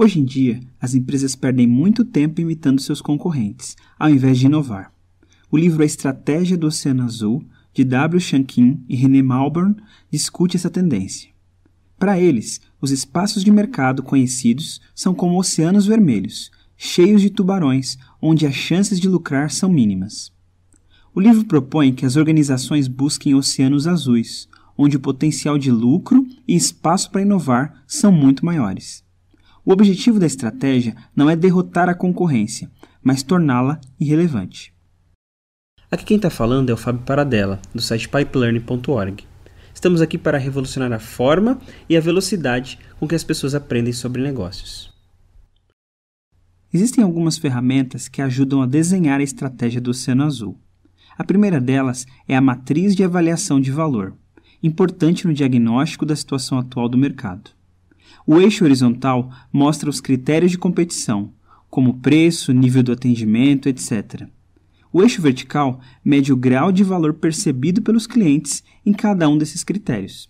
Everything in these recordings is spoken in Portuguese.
Hoje em dia, as empresas perdem muito tempo imitando seus concorrentes, ao invés de inovar. O livro A Estratégia do Oceano Azul, de W. Shankin e René Malborn, discute essa tendência. Para eles, os espaços de mercado conhecidos são como oceanos vermelhos, cheios de tubarões, onde as chances de lucrar são mínimas. O livro propõe que as organizações busquem oceanos azuis, onde o potencial de lucro e espaço para inovar são muito maiores. O objetivo da estratégia não é derrotar a concorrência, mas torná-la irrelevante. Aqui quem está falando é o Fábio Paradella, do site pipelearning.org. Estamos aqui para revolucionar a forma e a velocidade com que as pessoas aprendem sobre negócios. Existem algumas ferramentas que ajudam a desenhar a estratégia do Oceano Azul. A primeira delas é a matriz de avaliação de valor, importante no diagnóstico da situação atual do mercado. O eixo horizontal mostra os critérios de competição, como preço, nível do atendimento, etc. O eixo vertical mede o grau de valor percebido pelos clientes em cada um desses critérios.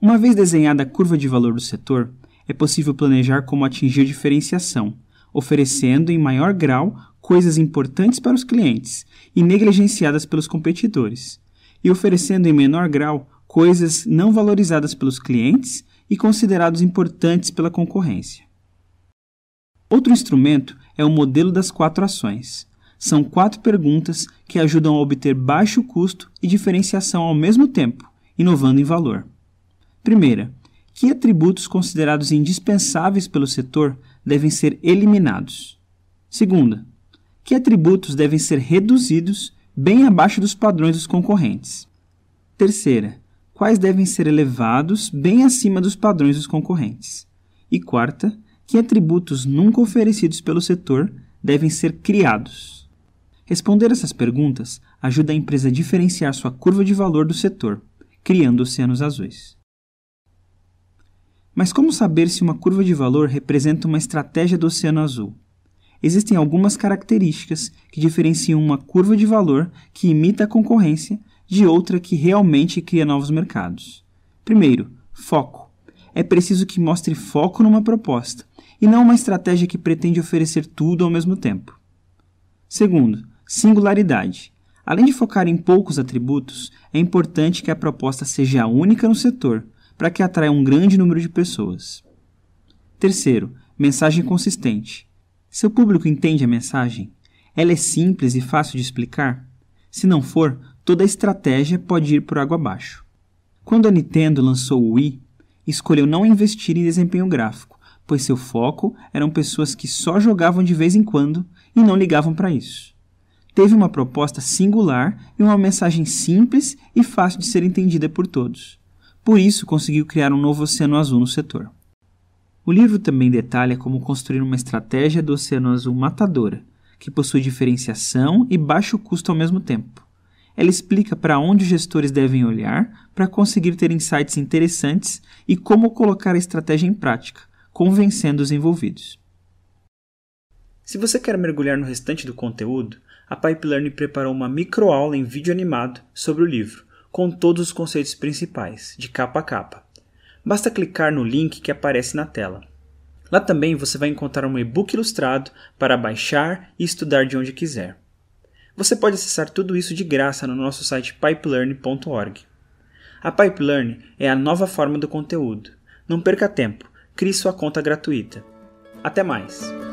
Uma vez desenhada a curva de valor do setor, é possível planejar como atingir diferenciação, oferecendo em maior grau coisas importantes para os clientes e negligenciadas pelos competidores, e oferecendo em menor grau coisas não valorizadas pelos clientes e considerados importantes pela concorrência. Outro instrumento é o modelo das quatro ações. São quatro perguntas que ajudam a obter baixo custo e diferenciação ao mesmo tempo, inovando em valor. Primeira, que atributos considerados indispensáveis pelo setor devem ser eliminados? Segunda, que atributos devem ser reduzidos bem abaixo dos padrões dos concorrentes? Terceira, quais devem ser elevados bem acima dos padrões dos concorrentes. E quarta, que atributos nunca oferecidos pelo setor devem ser criados. Responder essas perguntas ajuda a empresa a diferenciar sua curva de valor do setor, criando oceanos azuis. Mas como saber se uma curva de valor representa uma estratégia do oceano azul? Existem algumas características que diferenciam uma curva de valor que imita a concorrência de outra que realmente cria novos mercados. Primeiro, foco. É preciso que mostre foco numa proposta e não uma estratégia que pretende oferecer tudo ao mesmo tempo. Segundo, singularidade. Além de focar em poucos atributos, é importante que a proposta seja única no setor, para que atraia um grande número de pessoas. Terceiro, mensagem consistente. Seu público entende a mensagem? Ela é simples e fácil de explicar? Se não for, toda a estratégia pode ir por água abaixo. Quando a Nintendo lançou o Wii, escolheu não investir em desempenho gráfico, pois seu foco eram pessoas que só jogavam de vez em quando e não ligavam para isso. Teve uma proposta singular e uma mensagem simples e fácil de ser entendida por todos. Por isso, conseguiu criar um novo Oceano Azul no setor. O livro também detalha como construir uma estratégia do Oceano Azul matadora, que possui diferenciação e baixo custo ao mesmo tempo. Ela explica para onde os gestores devem olhar para conseguir ter insights interessantes e como colocar a estratégia em prática, convencendo os envolvidos. Se você quer mergulhar no restante do conteúdo, a Pipeline preparou uma microaula em vídeo animado sobre o livro, com todos os conceitos principais, de capa a capa. Basta clicar no link que aparece na tela. Lá também você vai encontrar um e-book ilustrado para baixar e estudar de onde quiser. Você pode acessar tudo isso de graça no nosso site pipelearn.org. A Pipelearn é a nova forma do conteúdo. Não perca tempo, crie sua conta gratuita. Até mais!